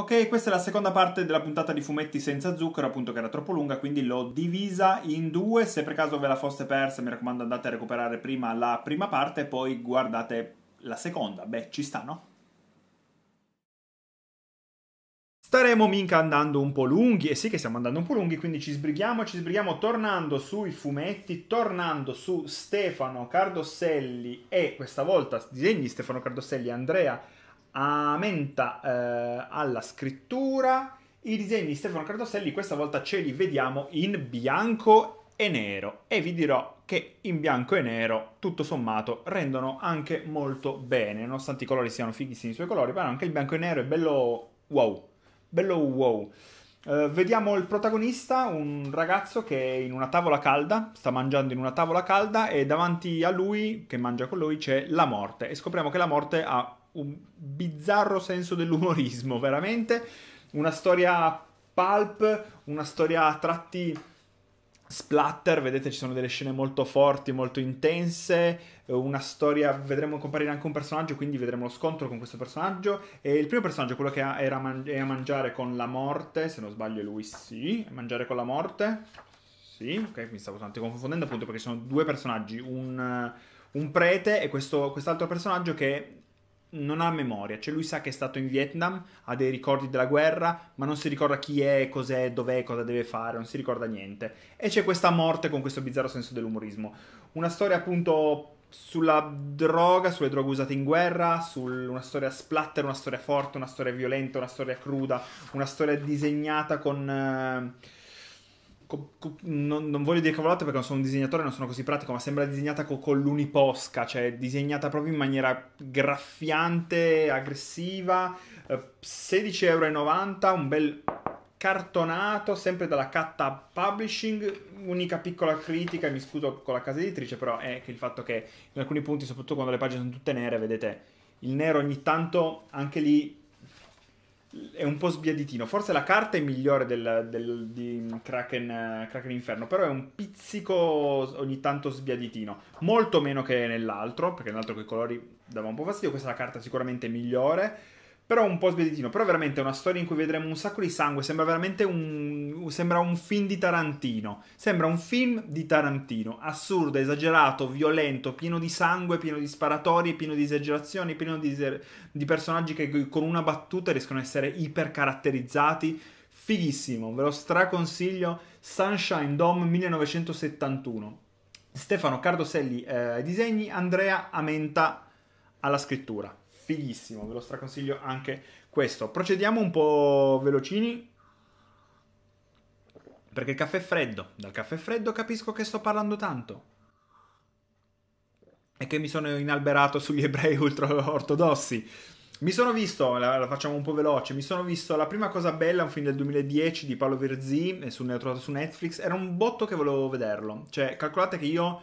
Ok, questa è la seconda parte della puntata di fumetti senza zucchero, appunto che era troppo lunga, quindi l'ho divisa in due. Se per caso ve la foste persa, mi raccomando andate a recuperare prima la prima parte e poi guardate la seconda. Beh, ci sta, no? Staremo minca andando un po' lunghi, e eh sì che stiamo andando un po' lunghi, quindi ci sbrighiamo, ci sbrighiamo tornando sui fumetti, tornando su Stefano Cardosselli e questa volta disegni Stefano Cardosselli e Andrea Amenta eh, alla scrittura. I disegni di Stefano Cardoselli questa volta ce li vediamo in bianco e nero e vi dirò che in bianco e nero tutto sommato rendono anche molto bene, nonostante i colori siano fighissimi i suoi colori, però anche il bianco e nero è bello wow, bello wow. Uh, vediamo il protagonista, un ragazzo che è in una tavola calda, sta mangiando in una tavola calda e davanti a lui, che mangia con lui, c'è la morte e scopriamo che la morte ha un bizzarro senso dell'umorismo, veramente. Una storia pulp, una storia a tratti splatter, vedete ci sono delle scene molto forti, molto intense, eh, una storia, vedremo comparire anche un personaggio, quindi vedremo lo scontro con questo personaggio. E il primo personaggio, quello che era man- è a mangiare con la morte, se non sbaglio lui sì, a mangiare con la morte. Sì, ok, mi stavo tanto confondendo appunto perché ci sono due personaggi, un, un prete e questo, quest'altro personaggio che non ha memoria, cioè lui sa che è stato in Vietnam, ha dei ricordi della guerra, ma non si ricorda chi è, cos'è, dov'è, cosa deve fare, non si ricorda niente. E c'è questa morte con questo bizzarro senso dell'umorismo. Una storia appunto sulla droga, sulle droghe usate in guerra, su una storia splatter, una storia forte, una storia violenta, una storia cruda, una storia disegnata con... Eh non, non, voglio dire cavolate perché non sono un disegnatore, non sono così pratico, ma sembra disegnata co- con l'uniposca, cioè disegnata proprio in maniera graffiante, aggressiva. 16,90€, eh, un bel cartonato, sempre dalla Catta Publishing. Unica piccola critica, mi scuso con la casa editrice, però è che il fatto che in alcuni punti, soprattutto quando le pagine sono tutte nere, vedete il nero ogni tanto anche lì è un po' sbiaditino. Forse la carta è migliore del, del, di Kraken, eh, Kraken, Inferno, però è un pizzico ogni tanto sbiaditino. Molto meno che nell'altro, perché nell'altro con i colori dava un po' fastidio. Questa è la carta sicuramente migliore però un po' sbiaditino. Però veramente è una storia in cui vedremo un sacco di sangue. Sembra veramente un. Sembra un film di Tarantino. Sembra un film di Tarantino. Assurdo, esagerato, violento, pieno di sangue, pieno di sparatorie, pieno di esagerazioni, pieno di, di personaggi che con una battuta riescono a essere ipercaratterizzati. Fighissimo, ve lo straconsiglio. Sunshine Dome 1971. Stefano Cardoselli eh, ai eh, disegni, Andrea Amenta alla scrittura fighissimo, ve lo straconsiglio anche questo. Procediamo un po' velocini. Perché caffè freddo, dal caffè freddo capisco che sto parlando tanto. E che mi sono inalberato sugli ebrei ultra-ortodossi. Mi sono visto, la, la, facciamo un po' veloce, mi sono visto la prima cosa bella, un film del 2010 di Paolo Virzì, eh, su, l'ho trovato su Netflix, era un botto che volevo vederlo. Cioè, calcolate che io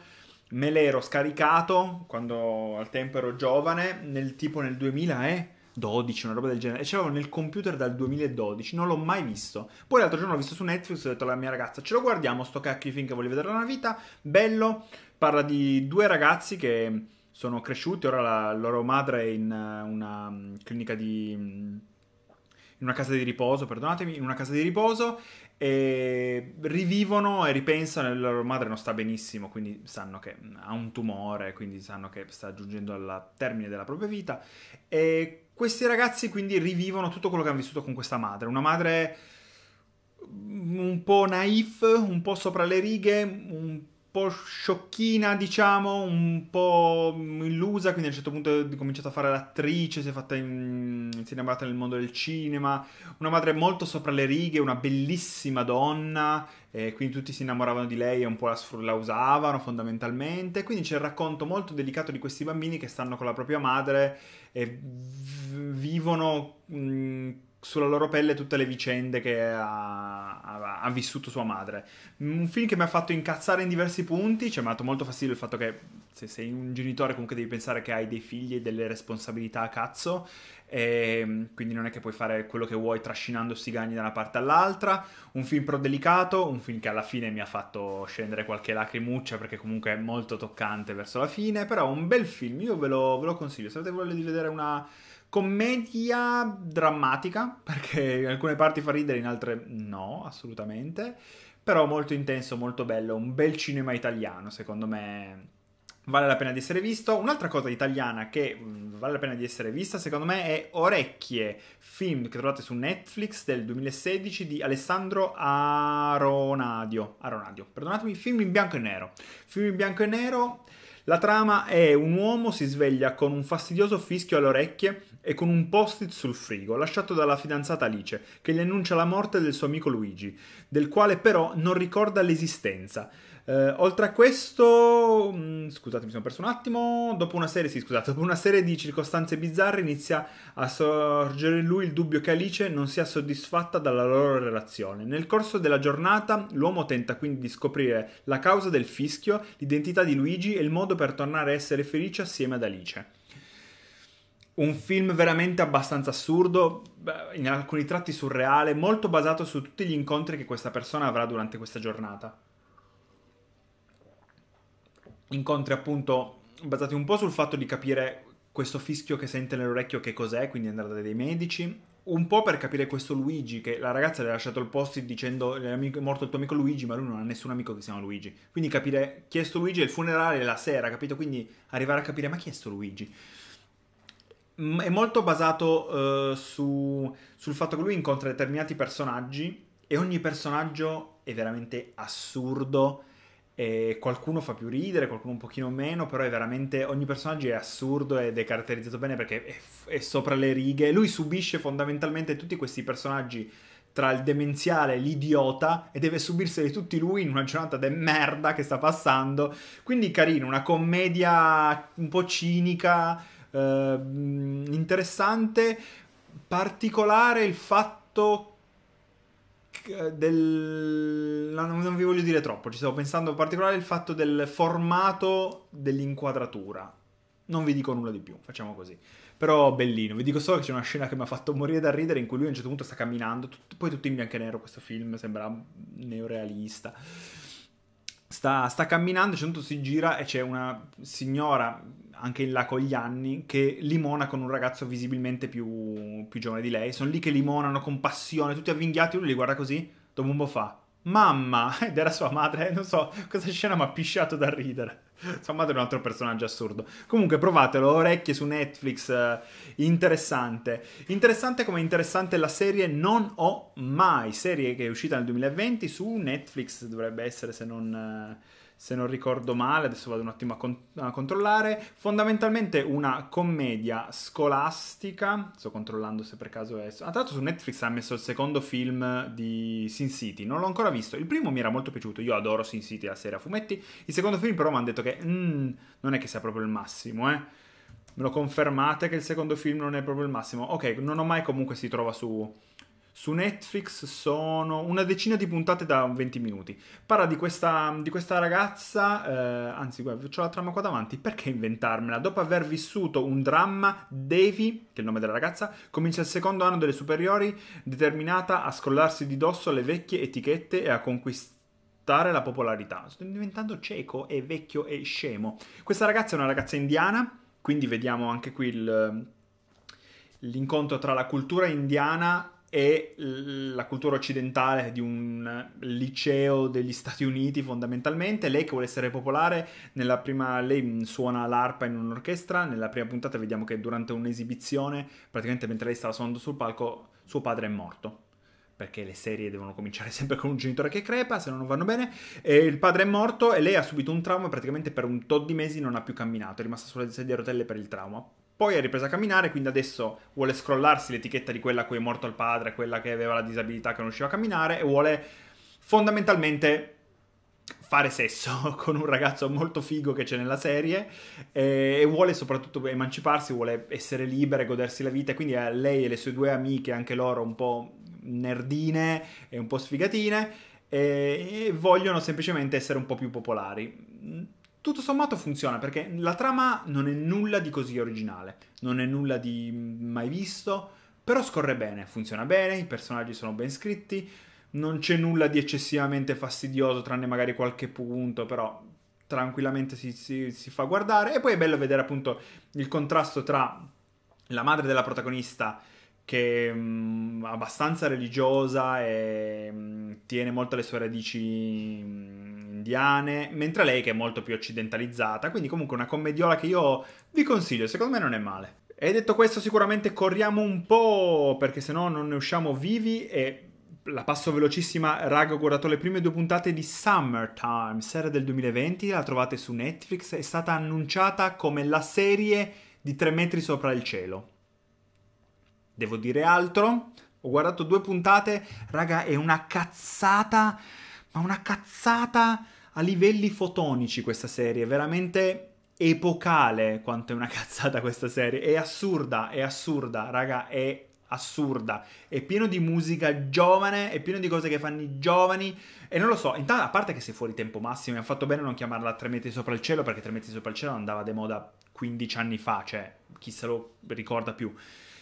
me l'ero scaricato quando al tempo ero giovane, nel tipo nel 2012, una roba del genere, e ce l'avevo nel computer dal 2012, non l'ho mai visto. Poi l'altro giorno l'ho visto su Netflix e ho detto alla mia ragazza, ce lo guardiamo sto cacchio di film che voglio vedere nella vita, bello, parla di due ragazzi che sono cresciuti, ora la loro madre è in eh, una mm, clinica di mm, in una casa di riposo, perdonatemi, in una casa di riposo e rivivono e ripensano e la loro madre non sta benissimo, quindi sanno che mm, ha un tumore, quindi sanno che sta giungendo al termine della propria vita e questi ragazzi quindi rivivono tutto quello che hanno vissuto con questa madre, una madre mm, un po' naif, un po' sopra le righe, un po' po' sciocchina, diciamo, un po' illusa, quindi a un certo punto ha cominciato a fare l'attrice, si è fatta in... si è innamorata nel mondo del cinema, una madre molto sopra le righe, una bellissima donna, eh, quindi tutti si innamoravano di lei e un po' la, sfr- la usavano fondamentalmente, quindi c'è il racconto molto delicato di questi bambini che stanno con la propria madre e v- vivono... Mh, sulla loro pelle tutte le vicende che ha, ha, ha, vissuto sua madre. Un film che mi ha fatto incazzare in diversi punti, cioè mi ha dato molto fastidio il fatto che se sei un genitore comunque devi pensare che hai dei figli e delle responsabilità a cazzo, e ehm, quindi non è che puoi fare quello che vuoi trascinando gagni da una parte all'altra. Un film pro delicato, un film che alla fine mi ha fatto scendere qualche lacrimuccia perché comunque è molto toccante verso la fine, però un bel film, io ve lo, ve lo consiglio, se avete voglia di vedere una Commedia drammatica, perché in alcune parti fa ridere, in altre no, assolutamente. Però molto intenso, molto bello, un bel cinema italiano, secondo me vale la pena di essere visto. Un'altra cosa italiana che mm, vale la pena di essere vista, secondo me, è Orecchie, film che trovate su Netflix del 2016 di Alessandro Aronadio. Aronadio, perdonatemi, film in bianco e nero. Film in bianco e nero la trama è un uomo si sveglia con un fastidioso fischio alle orecchie e con un post-it sul frigo, lasciato dalla fidanzata Alice, che gli annuncia la morte del suo amico Luigi, del quale però non ricorda l'esistenza. Eh, oltre a questo, mh, mm, scusate, mi sono perso un attimo. Dopo una serie, sì, scusate, dopo una serie di circostanze bizzarre inizia a sorgere in lui il dubbio che Alice non sia soddisfatta dalla loro relazione. Nel corso della giornata, l'uomo tenta quindi di scoprire la causa del fischio, l'identità di Luigi e il modo per tornare a essere felice assieme ad Alice un film veramente abbastanza assurdo, in alcuni tratti surreale, molto basato su tutti gli incontri che questa persona avrà durante questa giornata incontri appunto basati un po' sul fatto di capire questo fischio che sente nell'orecchio che cos'è, quindi andare dai medici, un po' per capire questo Luigi, che la ragazza le ha lasciato il post dicendo è morto il tuo amico Luigi, ma lui non ha nessun amico che si chiama Luigi. Quindi capire chi è sto Luigi e il funerale la sera, capito? Quindi arrivare a capire ma chi è sto Luigi. È molto basato uh, su, sul fatto che lui incontra determinati personaggi e ogni personaggio è veramente assurdo e qualcuno fa più ridere, qualcuno un pochino meno, però è veramente ogni personaggio è assurdo ed è caratterizzato bene perché è, è sopra le righe. Lui subisce fondamentalmente tutti questi personaggi tra il demenziale e l'idiota e deve subirseli tutti lui in una giornata de merda che sta passando. Quindi carino, una commedia un po' cinica, eh, interessante, particolare il fatto che eh, del... non vi voglio dire troppo, ci stavo pensando in particolare il fatto del formato dell'inquadratura. Non vi dico nulla di più, facciamo così. Però bellino, vi dico solo che c'è una scena che mi ha fatto morire da ridere in cui lui a un certo punto sta camminando, tutto, poi tutto in bianco e nero questo film, sembra neorealista. Sta, sta camminando, a un certo punto si gira e c'è una signora anche in là con gli anni, che limona con un ragazzo visibilmente più, più giovane di lei. Sono lì che limonano con passione, tutti avvinghiati, lui li guarda così, dopo un po' fa, mamma, ed era sua madre, eh, non so, questa scena mi ha pisciato da ridere. Sua madre è un altro personaggio assurdo. Comunque provatelo, orecchie su Netflix, eh, interessante. Interessante come interessante la serie Non ho mai, serie che è uscita nel 2020 su Netflix dovrebbe essere se non... Eh, se non ricordo male, adesso vado un attimo a, con- a controllare, fondamentalmente una commedia scolastica, sto controllando se per caso è... Ah, tra l'altro su Netflix ha messo il secondo film di Sin City, non l'ho ancora visto, il primo mi era molto piaciuto, io adoro Sin City, la serie a fumetti, il secondo film però mi hanno detto che mm, non è che sia proprio il massimo, eh. Me lo confermate che il secondo film non è proprio il massimo? Ok, non ho mai comunque si trova su su Netflix sono una decina di puntate da 20 minuti. Parla di questa, di questa ragazza, eh, anzi guarda, ho la trama qua davanti, perché inventarmela? Dopo aver vissuto un dramma, Devi, che è il nome della ragazza, comincia il secondo anno delle superiori determinata a scrollarsi di dosso le vecchie etichette e a conquistare la popolarità. Sto diventando cieco e vecchio e scemo. Questa ragazza è una ragazza indiana, quindi vediamo anche qui il, l'incontro tra la cultura indiana e la cultura occidentale di un liceo degli Stati Uniti fondamentalmente, lei che vuole essere popolare, nella prima, lei suona l'arpa in un'orchestra, nella prima puntata vediamo che durante un'esibizione, praticamente mentre lei stava suonando sul palco, suo padre è morto perché le serie devono cominciare sempre con un genitore che crepa, se no non vanno bene, e il padre è morto e lei ha subito un trauma, praticamente per un tot di mesi non ha più camminato, è rimasta sulla sedia a rotelle per il trauma. Poi ha ripreso a camminare, quindi adesso vuole scrollarsi l'etichetta di quella a cui è morto il padre, quella che aveva la disabilità che non riusciva a camminare, e vuole fondamentalmente fare sesso con un ragazzo molto figo che c'è nella serie e vuole soprattutto emanciparsi, vuole essere libera e godersi la vita, quindi a lei e le sue due amiche, anche loro un po' nerdine e un po' sfigatine, e vogliono semplicemente essere un po' più popolari tutto sommato funziona perché la trama non è nulla di così originale, non è nulla di mai visto, però scorre bene, funziona bene, i personaggi sono ben scritti, non c'è nulla di eccessivamente fastidioso tranne magari qualche punto, però tranquillamente si, si, si fa guardare e poi è bello vedere appunto il contrasto tra la madre della protagonista che è um, mm, abbastanza religiosa e um, tiene molto alle sue radici um, indiane, mentre lei che è molto più occidentalizzata, quindi comunque una commediola che io vi consiglio, secondo me non è male. E detto questo sicuramente corriamo un po' perché se no non ne usciamo vivi e la passo velocissima, raga, ho guardato le prime due puntate di Summertime, serie del 2020, la trovate su Netflix, è stata annunciata come la serie di tre metri sopra il cielo devo dire altro. Ho guardato due puntate, raga, è una cazzata, ma una cazzata a livelli fotonici questa serie, veramente epocale quanto è una cazzata questa serie, è assurda, è assurda, raga, è assurda, è pieno di musica giovane, è pieno di cose che fanno i giovani e non lo so, intanto a parte che sei fuori tempo massimo, mi ha fatto bene non chiamarla Tre metri sopra il cielo perché Tre metri sopra il cielo andava de moda 15 anni fa, cioè chi se lo ricorda più.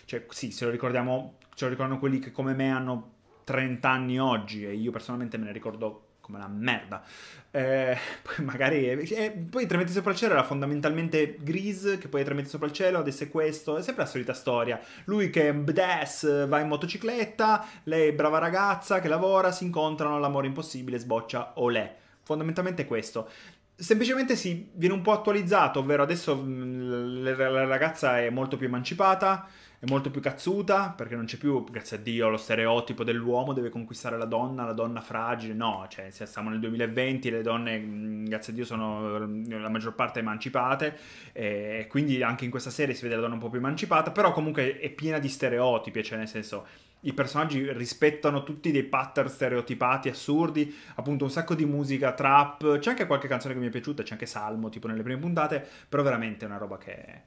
Cioè, sì, se lo ricordiamo, ce lo ricordano quelli che come me hanno 30 anni oggi e io personalmente me ne ricordo come una merda. Eh, poi magari... Eh, eh poi Tre metri sopra il cielo era fondamentalmente Grease, che poi è Tre metri sopra il cielo, adesso è questo, è sempre la solita storia. Lui che è badass, va in motocicletta, lei è brava ragazza che lavora, si incontrano, l'amore impossibile, sboccia, olè. Fondamentalmente è questo. Semplicemente si viene un po' attualizzato, ovvero adesso mm, la ragazza è molto più emancipata, è molto più cazzuta perché non c'è più, grazie a Dio, lo stereotipo dell'uomo deve conquistare la donna, la donna fragile, no, cioè siamo nel 2020, le donne, mm, grazie a Dio, sono mm, la maggior parte emancipate e quindi anche in questa serie si vede la donna un po' più emancipata, però comunque è piena di stereotipi, cioè nel senso i personaggi rispettano tutti dei pattern stereotipati assurdi, appunto un sacco di musica, trap, c'è anche qualche canzone che mi è piaciuta, c'è anche Salmo tipo nelle prime puntate, però veramente è una roba che...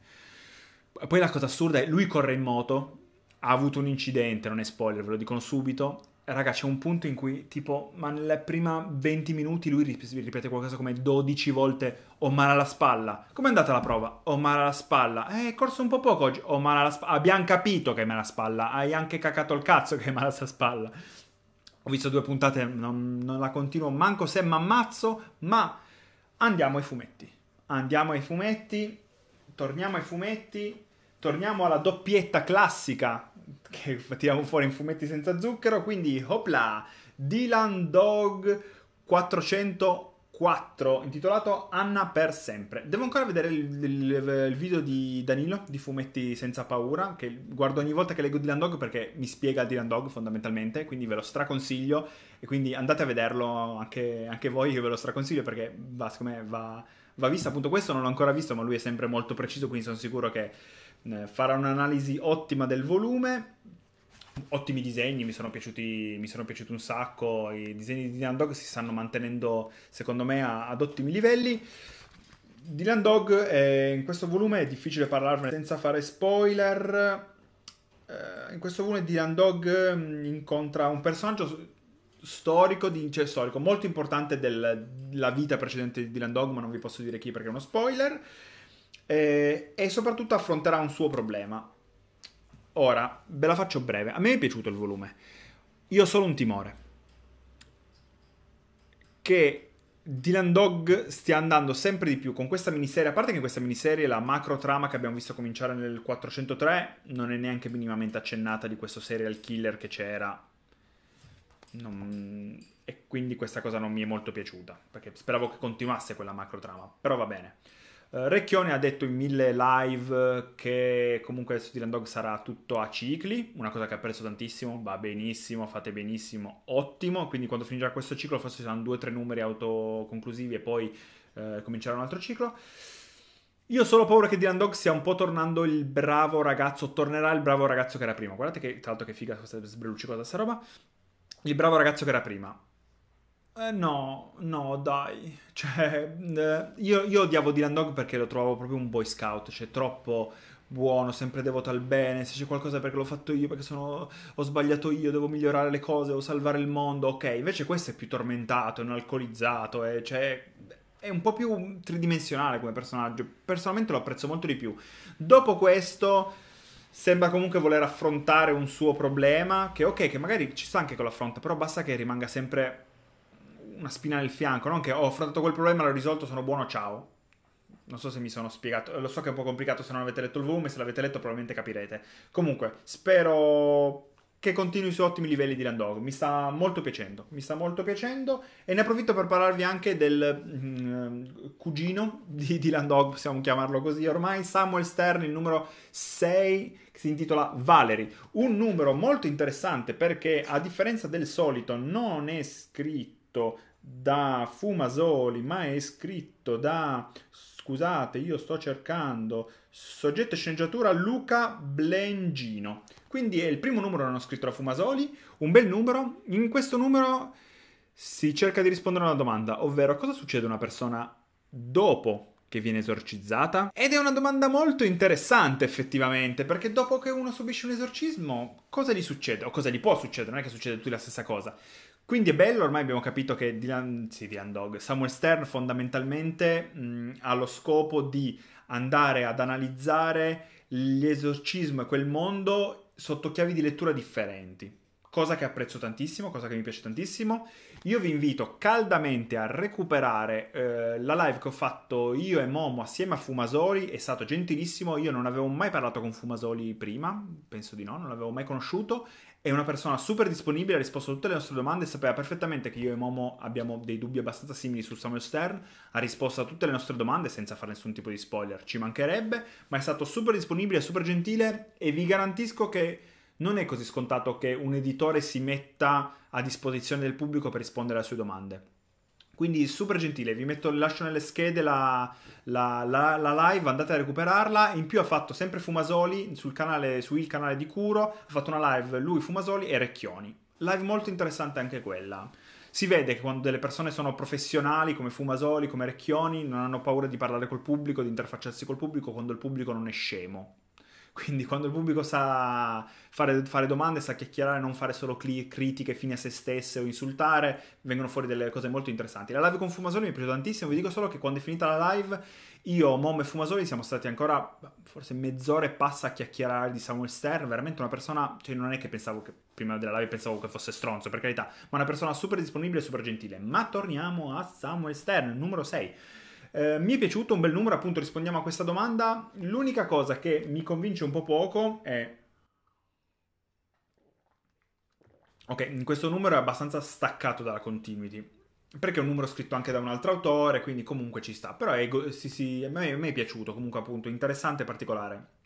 Poi la cosa assurda è lui corre in moto, ha avuto un incidente, non è spoiler, ve lo dico subito. Raga, c'è un punto in cui, tipo, ma nella prima 20 minuti lui ripete qualcosa come 12 volte ho male alla spalla. Com'è andata la prova? Ho male alla spalla. Eh, è corso un po' poco oggi. Ho male alla spalla. Abbiamo capito che hai male alla spalla. Hai anche cacato il cazzo che hai male alla spalla. Ho visto due puntate, non, non la continuo manco se m'ammazzo, ma andiamo ai fumetti. Andiamo ai fumetti. Torniamo ai fumetti torniamo alla doppietta classica che tiriamo fuori in fumetti senza zucchero, quindi hopla, Dylan Dog 404 intitolato Anna per sempre. Devo ancora vedere il, il, il, video di Danilo di Fumetti senza paura, che guardo ogni volta che leggo Dylan Dog perché mi spiega Dylan Dog fondamentalmente, quindi ve lo straconsiglio e quindi andate a vederlo anche, anche voi, io ve lo straconsiglio perché va, va, va visto, appunto questo non l'ho ancora visto ma lui è sempre molto preciso, quindi sono sicuro che eh, farà un'analisi ottima del volume. Ottimi disegni, mi sono, piaciuti, mi sono piaciuti un sacco. I disegni di Dylan Dog si stanno mantenendo, secondo me, ad ottimi livelli. Dylan Dog è, eh, in questo volume è difficile parlarne senza fare spoiler. Eh, in questo volume Dylan Dog mm, incontra un personaggio storico, di, cioè storico molto importante della vita precedente di Dylan Dog, ma non vi posso dire chi perché è uno spoiler eh, e soprattutto affronterà un suo problema. Ora, ve la faccio breve, a me è piaciuto il volume, io ho solo un timore, che Dylan Dog stia andando sempre di più con questa miniserie, a parte che questa miniserie, la macro trama che abbiamo visto cominciare nel 403, non è neanche minimamente accennata di questo serial killer che c'era. Non... E quindi questa cosa non mi è molto piaciuta, perché speravo che continuasse quella macro trama, però va bene. Eh, Recchione ha detto in mille live che comunque Dylan Dog sarà tutto a cicli, una cosa che ha preso tantissimo, va benissimo, fate benissimo, ottimo, quindi quando finirà questo ciclo forse saranno due o tre numeri autoconclusivi e poi eh, comincerà un altro ciclo. Io ho solo paura che Dylan Dog sia un po' tornando il bravo ragazzo, tornerà il bravo ragazzo che era prima. Guardate che, tra l'altro che figa questa sbrelucci sta roba. Il bravo ragazzo che era prima. Eh, no, no, dai. Cioè, eh, io, io odiavo Dylan Dog perché lo trovavo proprio un boy scout, cioè troppo buono, sempre devoto al bene, se c'è qualcosa perché l'ho fatto io, perché sono, ho sbagliato io, devo migliorare le cose, devo salvare il mondo, ok. Invece questo è più tormentato, è un alcolizzato, è, eh, cioè, è un po' più tridimensionale come personaggio. Personalmente lo apprezzo molto di più. Dopo questo sembra comunque voler affrontare un suo problema, che ok, che magari ci sta anche con l'affronta, però basta che rimanga sempre una spina nel fianco, non che ho affrontato quel problema, l'ho risolto, sono buono, ciao. Non so se mi sono spiegato, lo so che è un po' complicato se non avete letto il volume, se l'avete letto probabilmente capirete. Comunque, spero che continui su ottimi livelli di Landog, mi sta molto piacendo, mi sta molto piacendo e ne approfitto per parlarvi anche del mm, cugino di, di Landog, possiamo chiamarlo così ormai, Samuel Stern, il numero 6 che si intitola Valerie, un numero molto interessante perché a differenza del solito non è scritto da Fumasoli, ma è scritto da scusate, io sto cercando soggetto e sceneggiatura Luca Blengino. Quindi è il primo numero che hanno scritto da Fumasoli, un bel numero. In questo numero si cerca di rispondere a una domanda, ovvero cosa succede a una persona dopo che viene esorcizzata? Ed è una domanda molto interessante effettivamente, perché dopo che uno subisce un esorcismo, cosa gli succede? O cosa gli può succedere? Non è che succede tutti la stessa cosa. Quindi è bello, ormai abbiamo capito che Dylan, sì, Dylan Dog, Samuel Stern fondamentalmente mh, ha lo scopo di andare ad analizzare l'esorcismo e quel mondo sotto chiavi di lettura differenti. Cosa che apprezzo tantissimo, cosa che mi piace tantissimo. Io vi invito caldamente a recuperare eh, la live che ho fatto io e Momo assieme a Fumasoli, è stato gentilissimo, io non avevo mai parlato con Fumasoli prima, penso di no, non l'avevo mai conosciuto è una persona super disponibile, ha risposto a tutte le nostre domande, sapeva perfettamente che io e Momo abbiamo dei dubbi abbastanza simili su Samuel Stern, ha risposto a tutte le nostre domande senza fare nessun tipo di spoiler, ci mancherebbe, ma è stato super disponibile, super gentile e vi garantisco che non è così scontato che un editore si metta a disposizione del pubblico per rispondere alle sue domande. Quindi super gentile, vi metto, lascio nelle schede la, la, la, la, live, andate a recuperarla. In più ha fatto sempre Fumasoli sul canale, su il canale di Curo, ha fatto una live lui, Fumasoli e Recchioni. Live molto interessante anche quella. Si vede che quando delle persone sono professionali come Fumasoli, come Recchioni, non hanno paura di parlare col pubblico, di interfacciarsi col pubblico quando il pubblico non è scemo. Quindi quando il pubblico sa fare, fare domande, sa chiacchierare, non fare solo cli- critiche fine a se stesse o insultare, vengono fuori delle cose molto interessanti. La live con Fumasoli mi è piaciuta tantissimo, vi dico solo che quando è finita la live io, Mom e Fumasoli siamo stati ancora forse mezz'ora e passa a chiacchierare di Samuel Stern, veramente una persona, cioè non è che pensavo che prima della live pensavo che fosse stronzo, per carità, ma una persona super disponibile e super gentile. Ma torniamo a Samuel Stern, numero 6 eh, mi è piaciuto un bel numero, appunto rispondiamo a questa domanda. L'unica cosa che mi convince un po' poco è... Ok, questo numero è abbastanza staccato dalla continuity, perché è un numero scritto anche da un altro autore, quindi comunque ci sta. Però è, sì, sì, a, me, a me è piaciuto, comunque appunto interessante e particolare.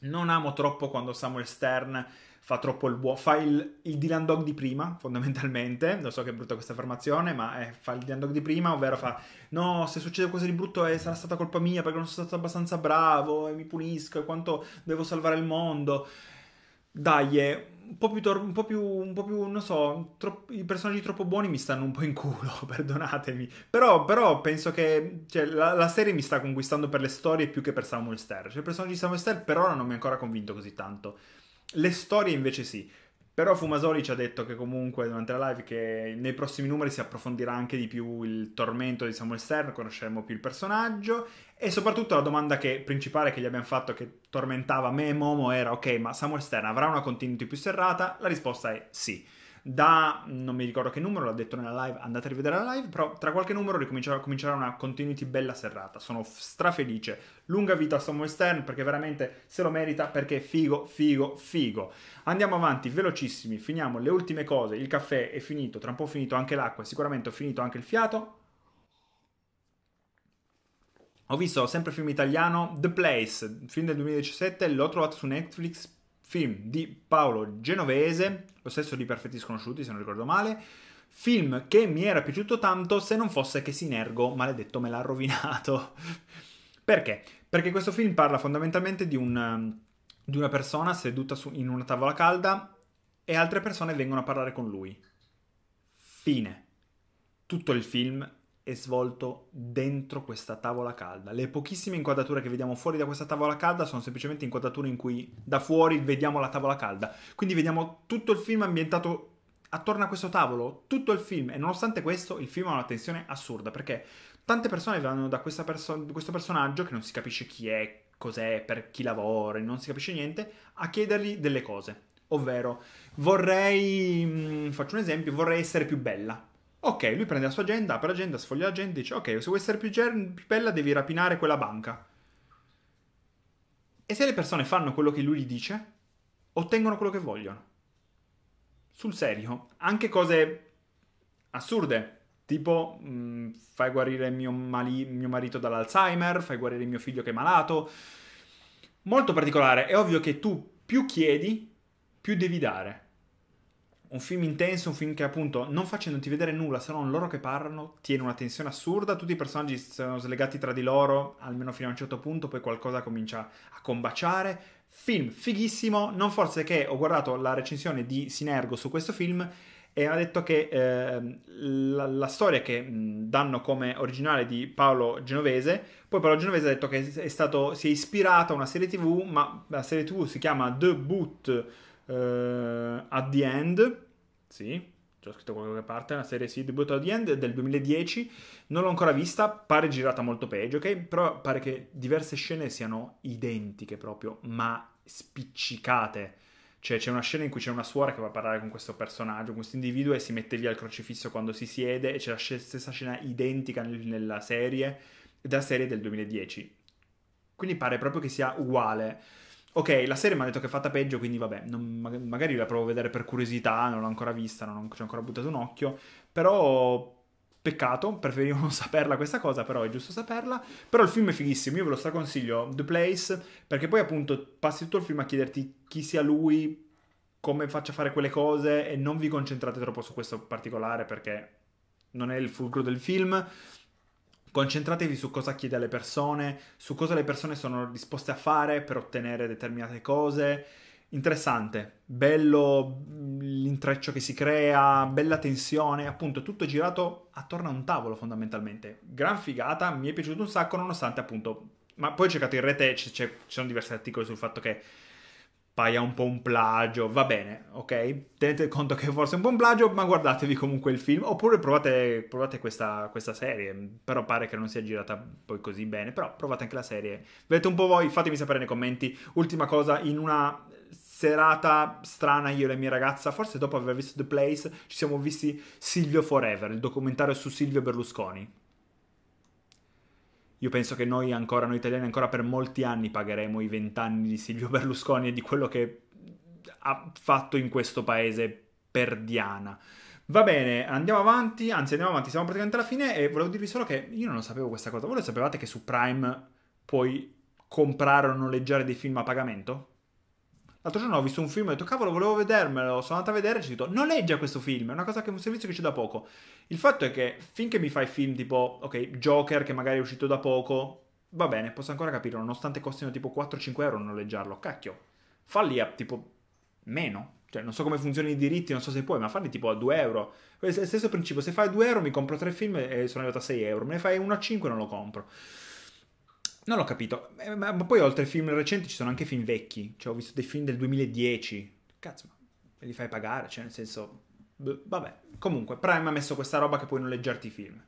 Non amo troppo quando Samuel Stern fa troppo il buono, fa il, il Dylan Dog di prima, fondamentalmente, lo so che è brutta questa affermazione, ma è, eh, fa il Dylan Dog di prima, ovvero fa, no, se succede qualcosa di brutto è, eh, sarà stata colpa mia perché non sono stato abbastanza bravo e mi punisco e quanto devo salvare il mondo dai, un po' più, tor- un po più, un po più non so, troppo, i personaggi troppo buoni mi stanno un po' in culo, perdonatemi. Però, però penso che cioè, la, la, serie mi sta conquistando per le storie più che per Samuel Ster. Cioè, i personaggi di Samuel Ster per ora non mi ha ancora convinto così tanto. Le storie invece sì. Però Fumasoli ci ha detto che comunque durante la live che nei prossimi numeri si approfondirà anche di più il tormento di Samuel Stern, conosceremo più il personaggio e soprattutto la domanda che, principale che gli abbiamo fatto che tormentava me e Momo era ok ma Samuel Stern avrà una continuity più serrata? La risposta è sì da non mi ricordo che numero, l'ha detto nella live, andate a rivedere la live, però tra qualche numero ricomincerà comincerà una continuity bella serrata. Sono strafelice. Lunga vita a Samuel Stern perché veramente se lo merita perché è figo, figo, figo. Andiamo avanti velocissimi, finiamo le ultime cose. Il caffè è finito, tra un po' finito anche l'acqua sicuramente ho finito anche il fiato. Ho visto sempre film italiano The Place, film del 2017, l'ho trovato su Netflix film di Paolo Genovese, lo stesso di Perfetti Sconosciuti se non ricordo male, film che mi era piaciuto tanto se non fosse che Sinergo, maledetto, me l'ha rovinato. Perché? Perché questo film parla fondamentalmente di, un, di una persona seduta su, in una tavola calda e altre persone vengono a parlare con lui. Fine. Tutto il film è svolto dentro questa tavola calda. Le pochissime inquadrature che vediamo fuori da questa tavola calda sono semplicemente inquadrature in cui da fuori vediamo la tavola calda. Quindi vediamo tutto il film ambientato attorno a questo tavolo, tutto il film. E nonostante questo, il film ha una tensione assurda perché tante persone vanno da perso- questo personaggio che non si capisce chi è, cos'è, per chi lavora, non si capisce niente, a chiedergli delle cose. Ovvero, vorrei, mm, faccio un esempio, vorrei essere più bella Ok, lui prende la sua agenda, apre l'agenda, sfoglia l'agenda e dice: Ok, se vuoi essere più, ger- più bella, devi rapinare quella banca. E se le persone fanno quello che lui gli dice, ottengono quello che vogliono. Sul serio, anche cose assurde, tipo mh, mm, fai guarire mio, mali- mio marito dall'Alzheimer, fai guarire mio figlio che è malato. Molto particolare, è ovvio che tu più chiedi, più devi dare un film intenso, un film che appunto non facendoti vedere nulla se non loro che parlano, tiene una tensione assurda, tutti i personaggi sono slegati tra di loro, almeno fino a un certo punto, poi qualcosa comincia a combaciare. Film fighissimo, non forse che ho guardato la recensione di Sinergo su questo film e ha detto che eh, la, la, storia che danno come originale di Paolo Genovese, poi Paolo Genovese ha detto che stato, si è ispirato a una serie tv, ma la serie tv si chiama The Boot uh, at the End, sì, ho scritto da qualche parte, una serie sì, debutto at the End del 2010, non l'ho ancora vista, pare girata molto peggio, ok? Però pare che diverse scene siano identiche proprio, ma spiccicate. Cioè c'è una scena in cui c'è una suora che va a parlare con questo personaggio, con questo individuo e si mette lì al crocifisso quando si siede e c'è la stessa scena identica nella serie, da serie del 2010. Quindi pare proprio che sia uguale. Ok, la serie mi ha detto che è fatta peggio, quindi vabbè, non, magari la provo a vedere per curiosità, non l'ho ancora vista, non ci ho ancora buttato un occhio, però peccato, preferivo non saperla questa cosa, però è giusto saperla, però il film è fighissimo, io ve lo straconsiglio, The Place, perché poi appunto passi tutto il film a chiederti chi sia lui, come faccia a fare quelle cose e non vi concentrate troppo su questo particolare perché non è il fulcro del film, Concentratevi su cosa chiede alle persone, su cosa le persone sono disposte a fare per ottenere determinate cose. Interessante, bello mm, l'intreccio che si crea, bella tensione, appunto tutto girato attorno a un tavolo fondamentalmente. Gran figata, mi è piaciuto un sacco nonostante appunto... Ma poi ho cercato in rete, ci sono diversi articoli sul fatto che paia un po' un plagio, va bene, ok? Tenete conto che forse è un po' un plagio, ma guardatevi comunque il film, oppure provate, provate questa, questa, serie, però pare che non sia girata poi così bene, però provate anche la serie. Vedete un po' voi, fatemi sapere nei commenti. Ultima cosa, in una serata strana io e la mia ragazza, forse dopo aver visto The Place, ci siamo visti Silvio Forever, il documentario su Silvio Berlusconi. Io penso che noi ancora, noi italiani, ancora per molti anni pagheremo i vent'anni di Silvio Berlusconi e di quello che ha fatto in questo paese per Diana. Va bene, andiamo avanti, anzi andiamo avanti, siamo praticamente alla fine e volevo dirvi solo che io non lo sapevo questa cosa. Voi lo sapevate che su Prime puoi comprare o noleggiare dei film a pagamento? L'altro giorno ho visto un film e ho detto, cavolo, volevo vedermelo. Sono andato a vedere e ho detto, noleggia questo film. È una cosa che un servizio che c'è da poco. Il fatto è che finché mi fai film tipo, ok, Joker, che magari è uscito da poco, va bene, posso ancora capirlo. Nonostante costino tipo 4-5 euro noleggiarlo, cacchio. Falli a tipo meno. Cioè, non so come funzionano i diritti, non so se puoi, ma falli tipo a 2 euro. stesso principio, se fai 2 euro mi compro 3 film e sono arrivato a 6 euro. Me ne fai uno a 5 e non lo compro. Non l'ho capito, eh, ma poi oltre ai film recenti ci sono anche film vecchi, cioè ho visto dei film del 2010, cazzo, ma li fai pagare, cioè nel senso, beh, vabbè, comunque Prime ha messo questa roba che puoi noleggiarti i film.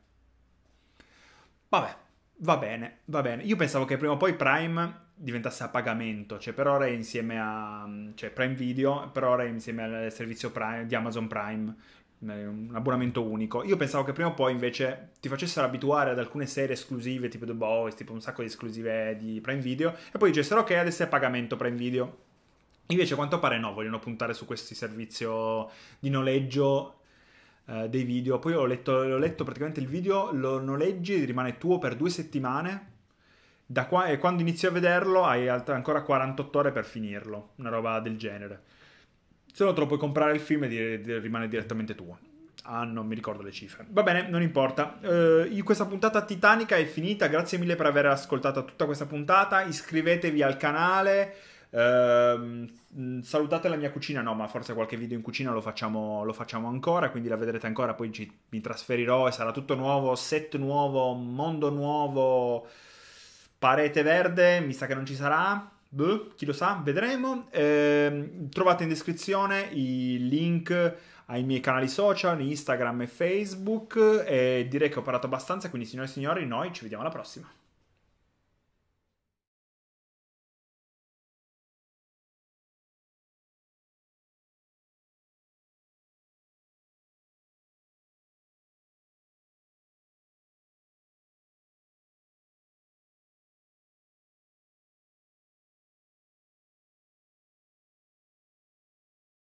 Vabbè, va bene, va bene, io pensavo che prima o poi Prime diventasse a pagamento, cioè per ora è insieme a cioè Prime Video, per ora è insieme al servizio Prime, di Amazon Prime, un abbonamento unico. Io pensavo che prima o poi invece ti facessero abituare ad alcune serie esclusive tipo The Boys, tipo un sacco di esclusive di Prime Video e poi dicessero ok adesso è pagamento Prime Video. Invece a quanto pare no, vogliono puntare su questi servizio di noleggio eh, dei video. Poi ho letto, ho letto praticamente il video, lo noleggi, rimane tuo per due settimane da qua, e quando inizi a vederlo hai ancora 48 ore per finirlo, una roba del genere se no te lo puoi comprare il film e dire, rimane direttamente tuo. Ah, non mi ricordo le cifre. Va bene, non importa. Uh, questa puntata titanica è finita. Grazie mille per aver ascoltato tutta questa puntata. Iscrivetevi al canale. Uh, salutate la mia cucina, no, ma forse qualche video in cucina lo facciamo, lo facciamo ancora, quindi la vedrete ancora, poi ci, mi trasferirò e sarà tutto nuovo, set nuovo, mondo nuovo, parete verde, mi sa che non ci sarà. Beh, chi lo sa, vedremo. Eh, trovate in descrizione i link ai miei canali social, Instagram e Facebook. E direi che ho parlato abbastanza, quindi signore e signori, noi ci vediamo alla prossima.